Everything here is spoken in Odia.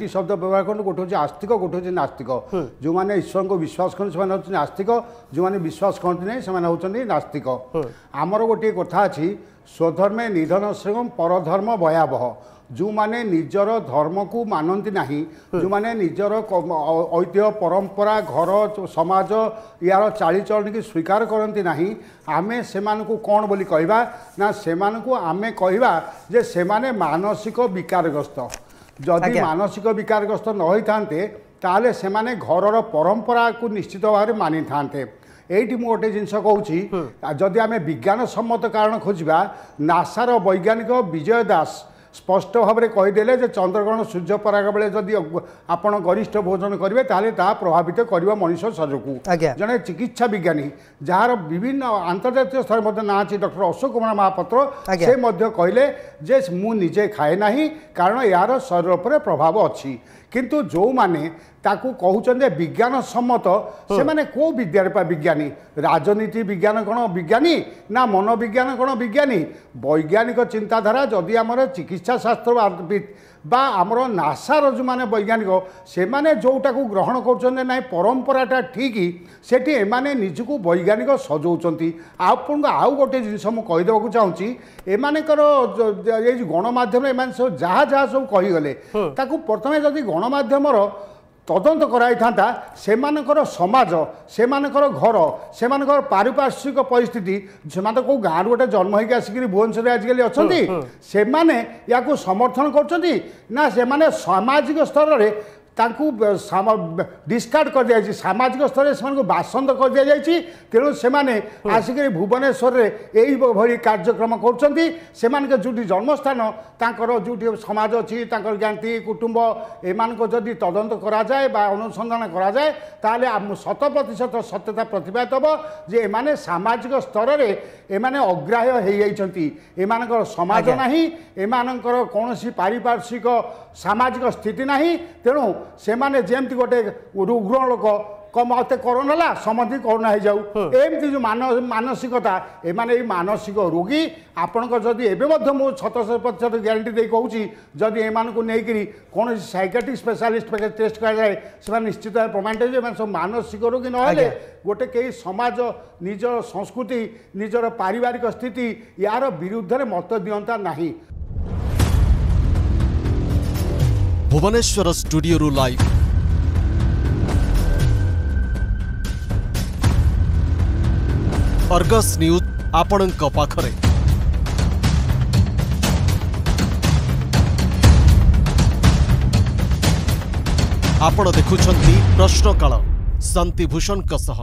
ଦୁଇ ଶବ୍ଦ ବ୍ୟବହାର କରନ୍ତୁ ଗୋଟେ ହେଉଛି ଆସ୍ତିକ ଗୋଟେ ହେଉଛି ନାସ୍ତିକ ଯେଉଁମାନେ ଈଶ୍ୱରଙ୍କୁ ବିଶ୍ୱାସ କରନ୍ତି ସେମାନେ ହେଉଛନ୍ତି ଆସ୍ତିକ ଯେଉଁମାନେ ବିଶ୍ୱାସ କରନ୍ତି ନାହିଁ ସେମାନେ ହେଉଛନ୍ତି ନାସ୍ତିକ ଆମର ଗୋଟିଏ କଥା ଅଛି ସ୍ୱଧର୍ମେ ନିଧନ ସେବଂ ପରଧର୍ମ ଭୟାବହ ଯେଉଁମାନେ ନିଜର ଧର୍ମକୁ ମାନନ୍ତି ନାହିଁ ଯେଉଁମାନେ ନିଜର ଐତିହ୍ୟ ପରମ୍ପରା ଘର ସମାଜ ଏହାର ଚାଲିଚଳନିକୁ ସ୍ୱୀକାର କରନ୍ତି ନାହିଁ ଆମେ ସେମାନଙ୍କୁ କ'ଣ ବୋଲି କହିବା ନା ସେମାନଙ୍କୁ ଆମେ କହିବା ଯେ ସେମାନେ ମାନସିକ ବିକାରଗ୍ରସ୍ତ ଯଦି ମାନସିକ ବିକାରଗ୍ରସ୍ତ ନ ହୋଇଥାନ୍ତେ ତାହେଲେ ସେମାନେ ଘରର ପରମ୍ପରାକୁ ନିଶ୍ଚିତ ଭାବରେ ମାନିଥାନ୍ତେ ଏଇଠି ମୁଁ ଗୋଟେ ଜିନିଷ କହୁଛି ଯଦି ଆମେ ବିଜ୍ଞାନ ସମ୍ମତ କାରଣ ଖୋଜିବା ନାସାର ବୈଜ୍ଞାନିକ ବିଜୟ ଦାସ ସ୍ପଷ୍ଟ ଭାବରେ କହିଦେଲେ ଯେ ଚନ୍ଦ୍ରଗ୍ରହଣ ସୂର୍ଯ୍ୟପରାଗ ବେଳେ ଯଦି ଆପଣ ଗରିଷ୍ଠ ଭୋଜନ କରିବେ ତାହେଲେ ତାହା ପ୍ରଭାବିତ କରିବ ମଣିଷ ଶରୀରକୁ ଆଜ୍ଞା ଜଣେ ଚିକିତ୍ସା ବିଜ୍ଞାନୀ ଯାହାର ବିଭିନ୍ନ ଆନ୍ତର୍ଜାତୀୟ ସ୍ତରରେ ମଧ୍ୟ ନାଁ ଅଛି ଡକ୍ଟର ଅଶୋକ କୁମାର ମହାପାତ୍ର ସେ ମଧ୍ୟ କହିଲେ ଯେ ମୁଁ ନିଜେ ଖାଏ ନାହିଁ କାରଣ ଏହାର ଶରୀର ଉପରେ ପ୍ରଭାବ ଅଛି କିନ୍ତୁ ଯେଉଁମାନେ ତାକୁ କହୁଛନ୍ତି ବିଜ୍ଞାନ ସମ୍ମତ ସେମାନେ କେଉଁ ବିଦ୍ୟାରେ ପା ବିଜ୍ଞାନୀ ରାଜନୀତି ବିଜ୍ଞାନ କ'ଣ ବିଜ୍ଞାନୀ ନା ମନୋବିଜ୍ଞାନ କ'ଣ ବିଜ୍ଞାନୀ ବୈଜ୍ଞାନିକ ଚିନ୍ତାଧାରା ଯଦି ଆମର ଚିକିତ୍ସା ଚିକିତ୍ସାଶାସ୍ତ୍ର ବା ଆମର ନାସାର ଯେଉଁମାନେ ବୈଜ୍ଞାନିକ ସେମାନେ ଯେଉଁଟାକୁ ଗ୍ରହଣ କରୁଛନ୍ତି ନାହିଁ ପରମ୍ପରାଟା ଠିକ୍ ସେଠି ଏମାନେ ନିଜକୁ ବୈଜ୍ଞାନିକ ସଜଉଛନ୍ତି ଆପଣଙ୍କୁ ଆଉ ଗୋଟିଏ ଜିନିଷ ମୁଁ କହିଦେବାକୁ ଚାହୁଁଛି ଏମାନଙ୍କର ଏଇ ଯେଉଁ ଗଣମାଧ୍ୟମରେ ଏମାନେ ସବୁ ଯାହା ଯାହା ସବୁ କହିଗଲେ ତାକୁ ପ୍ରଥମେ ଯଦି ଗଣମାଧ୍ୟମର ତଦନ୍ତ କରାଇଥାନ୍ତା ସେମାନଙ୍କର ସମାଜ ସେମାନଙ୍କର ଘର ସେମାନଙ୍କର ପାରିପାର୍ଶ୍ୱିକ ପରିସ୍ଥିତି ସେମାନେ ତ କେଉଁ ଗାଁରୁ ଗୋଟେ ଜନ୍ମ ହେଇକି ଆସିକିରି ଭୁବନେଶ୍ୱରରେ ଆଜିକାଲି ଅଛନ୍ତି ସେମାନେ ୟାକୁ ସମର୍ଥନ କରୁଛନ୍ତି ନା ସେମାନେ ସାମାଜିକ ସ୍ତରରେ ତାଙ୍କୁ ଡିସ୍କାର୍ଡ କରିଦିଆଯାଇଛି ସାମାଜିକ ସ୍ତରରେ ସେମାନଙ୍କୁ ବାସନ୍ଦ କରିଦିଆଯାଇଛି ତେଣୁ ସେମାନେ ଆସିକରି ଭୁବନେଶ୍ୱରରେ ଏଇଭଳି କାର୍ଯ୍ୟକ୍ରମ କରୁଛନ୍ତି ସେମାନଙ୍କ ଯେଉଁଠି ଜନ୍ମସ୍ଥାନ ତାଙ୍କର ଯେଉଁଠି ସମାଜ ଅଛି ତାଙ୍କର ଜ୍ଞାତି କୁଟୁମ୍ବ ଏମାନଙ୍କ ଯଦି ତଦନ୍ତ କରାଯାଏ ବା ଅନୁସନ୍ଧାନ କରାଯାଏ ତାହେଲେ ଆମ ଶତ ପ୍ରତିଶତ ସତ୍ୟତା ପ୍ରତିବାଦ ହେବ ଯେ ଏମାନେ ସାମାଜିକ ସ୍ତରରେ ଏମାନେ ଅଗ୍ରାହ୍ୟ ହେଇଯାଇଛନ୍ତି ଏମାନଙ୍କର ସମାଜ ନାହିଁ ଏମାନଙ୍କର କୌଣସି ପାରିପାର୍ଶ୍ୱିକ ସାମାଜିକ ସ୍ଥିତି ନାହିଁ ତେଣୁ ସେମାନେ ଯେମିତି ଗୋଟେ ଉଗ୍ର ଲୋକ କମ ଏତେ କରୋନା ହେଲା ସମସ୍ତେ କରୋନା ହେଇଯାଉ ଏମିତି ଯେଉଁ ମାନସିକତା ଏମାନେ ଏଇ ମାନସିକ ରୋଗୀ ଆପଣଙ୍କ ଯଦି ଏବେ ମଧ୍ୟ ମୁଁ ସତସ୍ତରୀ ପ୍ରତିଶତ ଗ୍ୟାରେଣ୍ଟି ଦେଇ କହୁଛି ଯଦି ଏମାନଙ୍କୁ ନେଇକରି କୌଣସି ସାଇକାଟ୍ରିକ୍ ସ୍ପେଶାଲିଷ୍ଟ ଟେଷ୍ଟ କରାଯାଏ ସେମାନେ ନିଶ୍ଚିତ ଭାବେ ପ୍ରମାଣିତ ହେଇଯିବେ ଏମାନେ ସବୁ ମାନସିକ ରୋଗୀ ନହେଲେ ଗୋଟେ କେହି ସମାଜ ନିଜର ସଂସ୍କୃତି ନିଜର ପାରିବାରିକ ସ୍ଥିତି ୟାର ବିରୁଦ୍ଧରେ ମତ ଦିଅନ୍ତା ନାହିଁ ಭುವನೇಶ್ವರ ಸ್ಟುಡಿಯೋರು ಲೈವ್ अर्गस न्यूज आपणଙ୍କ ପାଖରେ ଆପଣ ଦେଖୁଛନ୍ତି ପ୍ରଶ୍ନକାଳ ଶାନ୍ତି ଭୂଷଣଙ୍କ ସହ